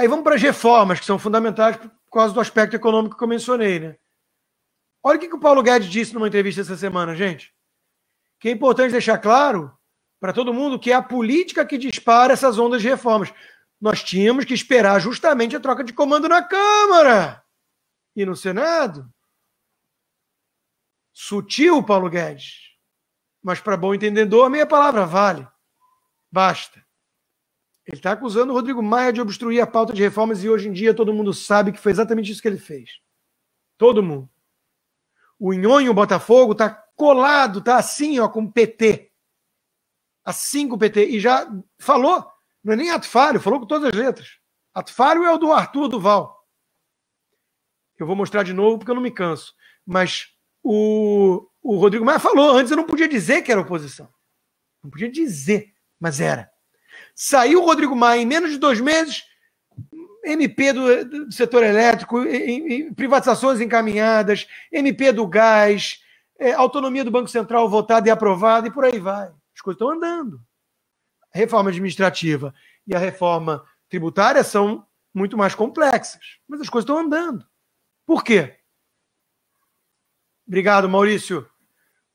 Aí vamos para as reformas, que são fundamentais por causa do aspecto econômico que eu mencionei. Né? Olha o que, que o Paulo Guedes disse numa entrevista essa semana, gente. Que é importante deixar claro para todo mundo que é a política que dispara essas ondas de reformas. Nós tínhamos que esperar justamente a troca de comando na Câmara e no Senado. Sutil, Paulo Guedes. Mas, para bom entendedor, a meia palavra vale. Basta. Ele está acusando o Rodrigo Maia de obstruir a pauta de reformas e hoje em dia todo mundo sabe que foi exatamente isso que ele fez. Todo mundo. O Nhonho Botafogo está colado, está assim, ó, com o PT. Assim com o PT. E já falou, não é nem ato falho, falou com todas as letras. Ato falho é o do Arthur Duval. Eu vou mostrar de novo porque eu não me canso. Mas o, o Rodrigo Maia falou, antes eu não podia dizer que era oposição. Não podia dizer, mas era. Saiu o Rodrigo Maia em menos de dois meses, MP do, do setor elétrico, em, em, privatizações encaminhadas, MP do gás, é, autonomia do Banco Central votada e aprovada, e por aí vai. As coisas estão andando. A reforma administrativa e a reforma tributária são muito mais complexas, mas as coisas estão andando. Por quê? Obrigado, Maurício.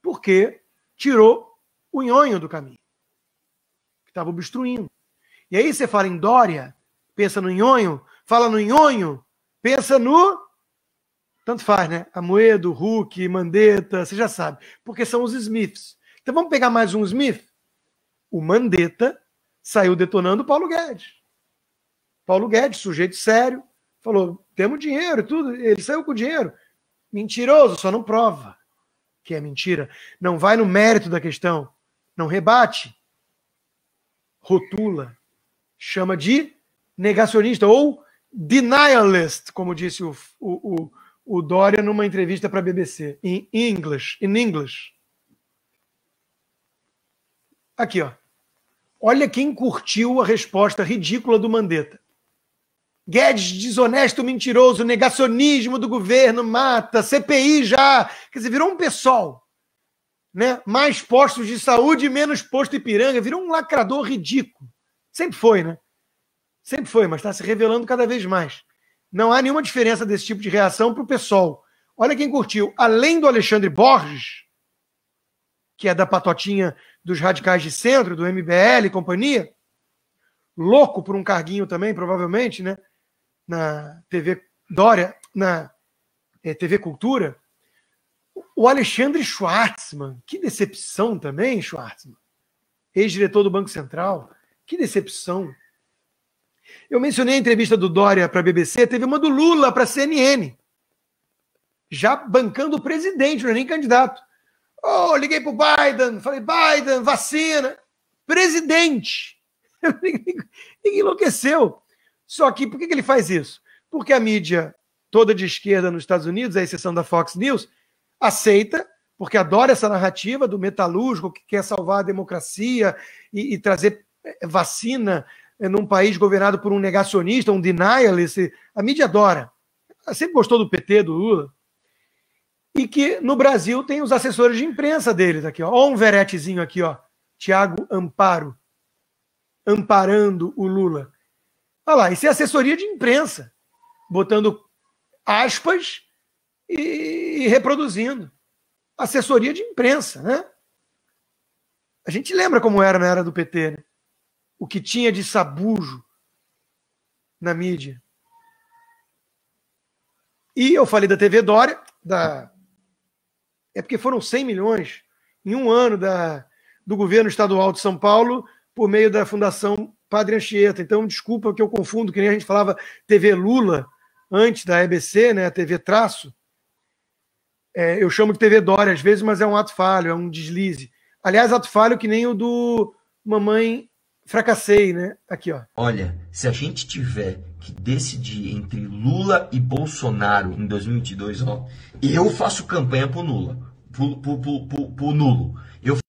Porque tirou o nhonho do caminho estava obstruindo. E aí você fala em Dória, pensa no Nhonho, fala no Nhonho, pensa no. Tanto faz, né? Amoedo, Hulk, Mandetta, você já sabe. Porque são os Smiths. Então vamos pegar mais um Smith? O Mandetta saiu detonando o Paulo Guedes. Paulo Guedes, sujeito sério, falou: temos dinheiro e tudo. Ele saiu com dinheiro. Mentiroso, só não prova que é mentira. Não vai no mérito da questão. Não rebate rotula, chama de negacionista ou denialist, como disse o, o, o, o Dória numa entrevista para a BBC, em English, in English. Aqui, ó. Olha quem curtiu a resposta ridícula do Mandetta. Guedes desonesto, mentiroso, negacionismo do governo, mata, CPI já. Quer dizer, virou um pessoal né? Mais postos de saúde, menos posto Ipiranga. Virou um lacrador ridículo. Sempre foi, né? Sempre foi, mas está se revelando cada vez mais. Não há nenhuma diferença desse tipo de reação para o pessoal. Olha quem curtiu. Além do Alexandre Borges, que é da patotinha dos radicais de centro, do MBL e companhia, louco por um carguinho também, provavelmente, né? Na TV Dória, na é, TV Cultura, o Alexandre Schwartzman, que decepção também, Schwartzman. Ex-diretor do Banco Central, que decepção. Eu mencionei a entrevista do Dória para a BBC, teve uma do Lula para a CNN. Já bancando o presidente, não é nem candidato. Oh, liguei para o Biden, falei, Biden, vacina. Presidente! Ninguém enlouqueceu. Só que por que ele faz isso? Porque a mídia toda de esquerda nos Estados Unidos, à exceção da Fox News, aceita, porque adora essa narrativa do metalúrgico que quer salvar a democracia e, e trazer eh, vacina eh, num país governado por um negacionista, um denialist. A mídia adora. Sempre gostou do PT, do Lula. E que no Brasil tem os assessores de imprensa deles aqui, ó. um veretezinho aqui, ó. Tiago Amparo. Amparando o Lula. Olha lá, isso é assessoria de imprensa. Botando aspas e, e reproduzindo. Assessoria de imprensa, né? A gente lembra como era na era do PT, né? O que tinha de sabujo na mídia. E eu falei da TV Dória, da... é porque foram 100 milhões em um ano da, do governo estadual de São Paulo por meio da Fundação Padre Anchieta. Então, desculpa que eu confundo, que nem a gente falava TV Lula antes da EBC, né, a TV Traço, é, eu chamo de TV Dória às vezes, mas é um ato falho, é um deslize. Aliás, ato falho que nem o do Mamãe Fracassei, né? Aqui, ó. Olha, se a gente tiver que decidir entre Lula e Bolsonaro em 2022, ó, eu faço campanha pro Lula. Pro, pro, pro, pro, pro Nulo. Eu